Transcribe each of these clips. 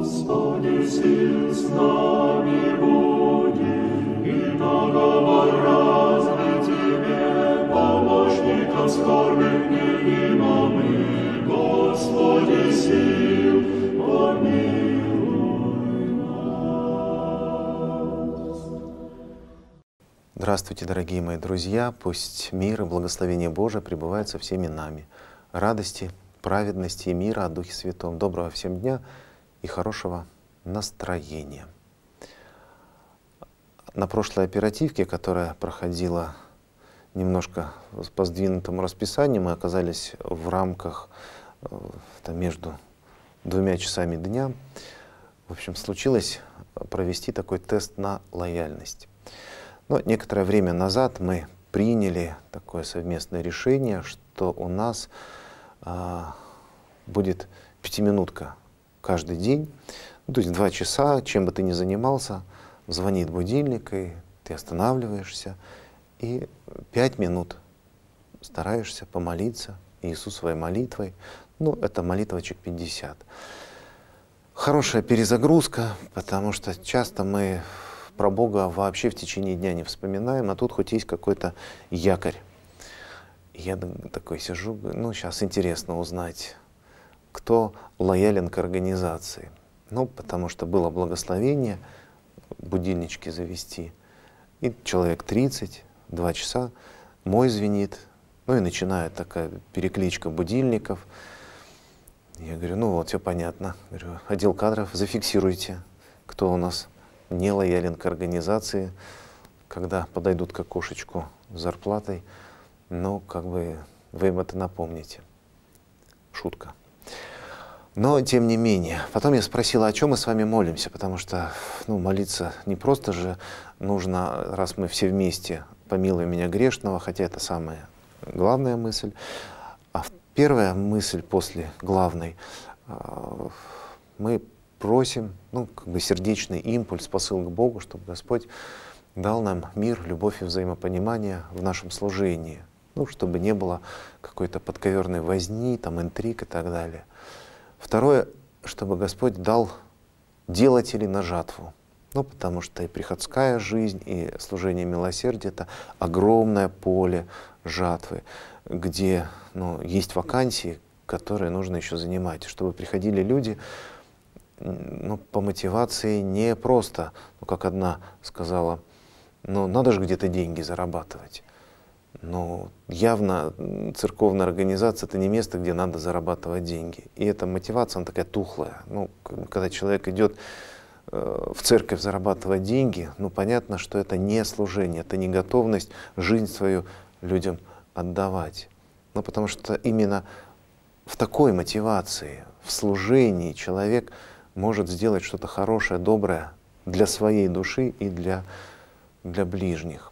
Господи, сил с нами будет, и договор разный Тебе, помощником скорбных невимомы. Господи, сил, помилуй Здравствуйте, дорогие мои друзья! Пусть мир и благословение Божие пребывают со всеми нами. Радости, праведности и мира от Духе Святом. Доброго всем дня! и хорошего настроения. На прошлой оперативке, которая проходила немножко по сдвинутому расписанию, мы оказались в рамках э, там, между двумя часами дня. В общем, случилось провести такой тест на лояльность. Но некоторое время назад мы приняли такое совместное решение, что у нас э, будет пятиминутка каждый день. Ну, то есть два часа, чем бы ты ни занимался, звонит будильник, и ты останавливаешься, и пять минут стараешься помолиться Иисусовой молитвой. Ну, это молитвочек 50. Хорошая перезагрузка, потому что часто мы про Бога вообще в течение дня не вспоминаем, а тут хоть есть какой-то якорь. Я такой сижу, ну, сейчас интересно узнать, кто лоялен к организации. Ну, потому что было благословение будильнички завести, и человек 30, 2 часа, мой звенит, ну и начинает такая перекличка будильников. Я говорю, ну вот, все понятно. Говорю, отдел кадров, зафиксируйте, кто у нас не лоялен к организации, когда подойдут к окошечку с зарплатой, ну, как бы вы им это напомните. Шутка. Но, тем не менее, потом я спросила, о чем мы с вами молимся, потому что ну, молиться не просто же нужно, раз мы все вместе, помилуй меня грешного, хотя это самая главная мысль. А первая мысль после главной, а, мы просим, ну, как бы сердечный импульс, посыл к Богу, чтобы Господь дал нам мир, любовь и взаимопонимание в нашем служении, ну, чтобы не было какой-то подковерной возни, там, интриг и так далее. Второе, чтобы Господь дал делателей на жатву. Ну, потому что и приходская жизнь, и служение милосердия — это огромное поле жатвы, где ну, есть вакансии, которые нужно еще занимать, чтобы приходили люди ну, по мотивации не просто, ну, как одна сказала, ну, надо же где-то деньги зарабатывать. Но явно церковная организация это не место, где надо зарабатывать деньги. И эта мотивация, она такая тухлая. Ну, когда человек идет э, в церковь зарабатывать деньги, ну понятно, что это не служение, это не готовность жизнь свою людям отдавать. Ну потому что именно в такой мотивации, в служении человек может сделать что-то хорошее, доброе для своей души и для, для ближних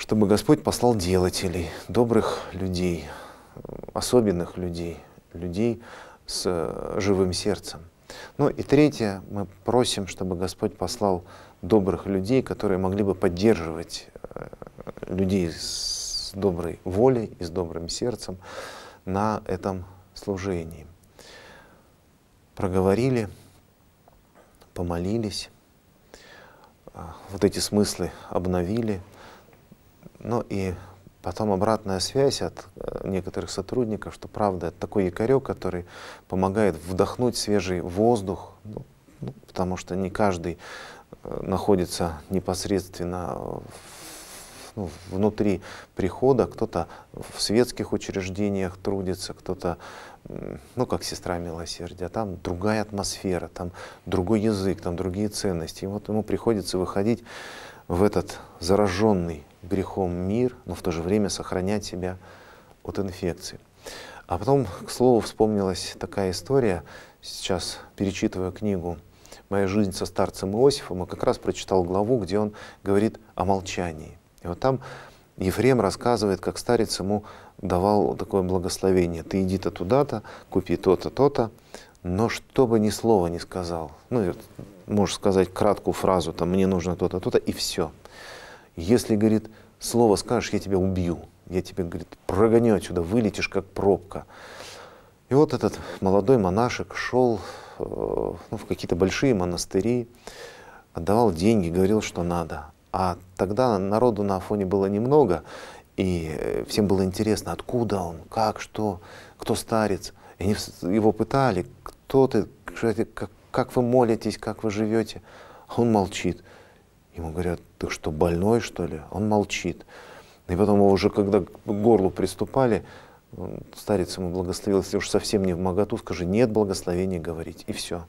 чтобы Господь послал делателей, добрых людей, особенных людей, людей с э, живым сердцем. Ну и третье, мы просим, чтобы Господь послал добрых людей, которые могли бы поддерживать э, людей с доброй волей и с добрым сердцем на этом служении. Проговорили, помолились, а, вот эти смыслы обновили — ну и потом обратная связь от э, некоторых сотрудников, что правда, это такой якорек, который помогает вдохнуть свежий воздух, ну, ну потому что не каждый э, находится непосредственно ну, внутри прихода, кто-то в светских учреждениях трудится, кто-то, ну, как сестра милосердия, там другая атмосфера, там другой язык, там другие ценности. И вот ему приходится выходить в этот зараженный грехом мир, но в то же время сохранять себя от инфекции. А потом, к слову, вспомнилась такая история, сейчас перечитывая книгу «Моя жизнь со старцем Иосифом», и как раз прочитал главу, где он говорит о молчании. И вот там Ефрем рассказывает, как старец ему давал такое благословение. «Ты иди-то туда-то, купи то-то, то-то, но чтобы ни слова не сказал». Ну, можешь сказать краткую фразу, там, «мне нужно то-то, то-то», и все – если, говорит, слово скажешь, я тебя убью. Я тебя, говорит, прогоню отсюда, вылетишь как пробка. И вот этот молодой монашек шел э, ну, в какие-то большие монастыри, отдавал деньги, говорил, что надо. А тогда народу на Афоне было немного, и э, всем было интересно, откуда он, как, что, кто старец. И они его пытали, кто ты, как, как вы молитесь, как вы живете. А он молчит. Ему говорят, ты что, больной, что ли? Он молчит. И потом его уже, когда к горлу приступали, старец ему благословил, если уж совсем не в моготу, скажи, нет благословения говорить, и все,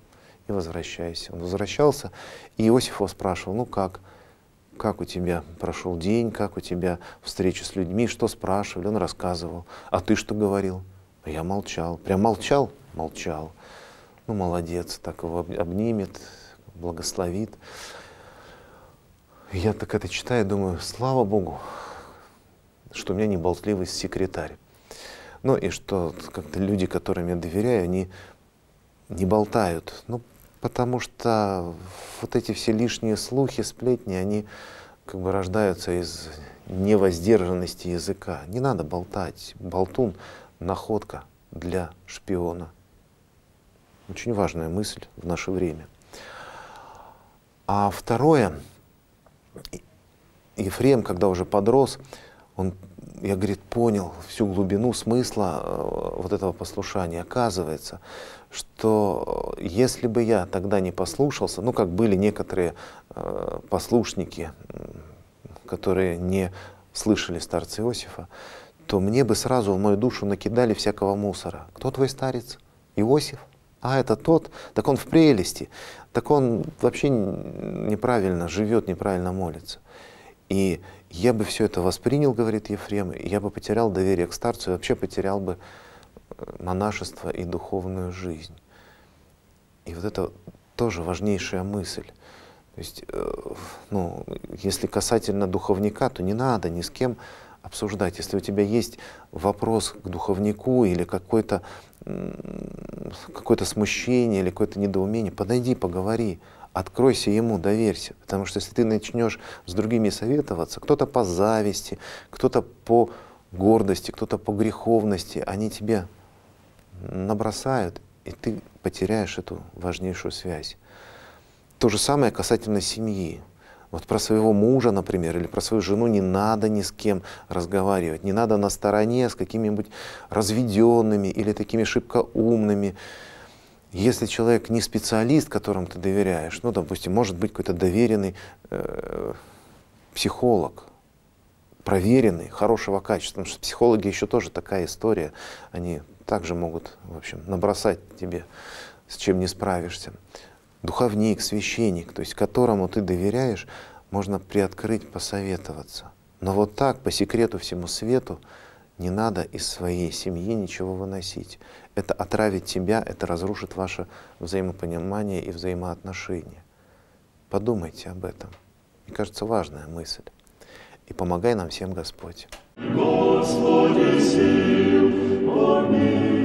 и возвращайся. Он возвращался, и Иосиф его спрашивал, ну как, как у тебя прошел день, как у тебя встреча с людьми, что спрашивали, он рассказывал, а ты что говорил? Я молчал, прям молчал, молчал. Ну, молодец, так его обнимет, благословит. Я так это читаю, думаю, слава богу, что у меня не болтливый секретарь. Ну и что как-то люди, которым я доверяю, они не болтают. Ну, потому что вот эти все лишние слухи, сплетни, они как бы рождаются из невоздержанности языка. Не надо болтать. Болтун — находка для шпиона. Очень важная мысль в наше время. А второе — Ефрем, когда уже подрос, он, я, говорит, понял всю глубину смысла э, вот этого послушания. Оказывается, что если бы я тогда не послушался, ну, как были некоторые э, послушники, которые не слышали старца Иосифа, то мне бы сразу в мою душу накидали всякого мусора. Кто твой старец? Иосиф? А, это тот? Так он в прелести так он вообще неправильно живет, неправильно молится. И я бы все это воспринял, говорит Ефрем, и я бы потерял доверие к старцу и вообще потерял бы э, монашество и духовную жизнь. И вот это тоже важнейшая мысль. То есть, э, ну, если касательно духовника, то не надо ни с кем обсуждать. Если у тебя есть вопрос к духовнику или какое-то какое смущение или какое-то недоумение, подойди, поговори, откройся ему, доверься. Потому что если ты начнешь с другими советоваться, кто-то по зависти, кто-то по гордости, кто-то по греховности, они тебе набросают, и ты потеряешь эту важнейшую связь. То же самое касательно семьи. Вот про своего мужа, например, или про свою жену не надо ни с кем разговаривать, не надо на стороне с какими-нибудь разведенными или такими шибко умными. Если человек не специалист, которому ты доверяешь, ну, допустим, может быть какой-то доверенный э, психолог, проверенный, хорошего качества, потому что психологи еще тоже такая история, они также могут, в общем, набросать тебе, с чем не справишься духовник, священник, то есть которому ты доверяешь, можно приоткрыть, посоветоваться. Но вот так, по секрету всему свету, не надо из своей семьи ничего выносить. Это отравит тебя, это разрушит ваше взаимопонимание и взаимоотношения. Подумайте об этом. Мне кажется, важная мысль. И помогай нам всем Господь. Господи, сил,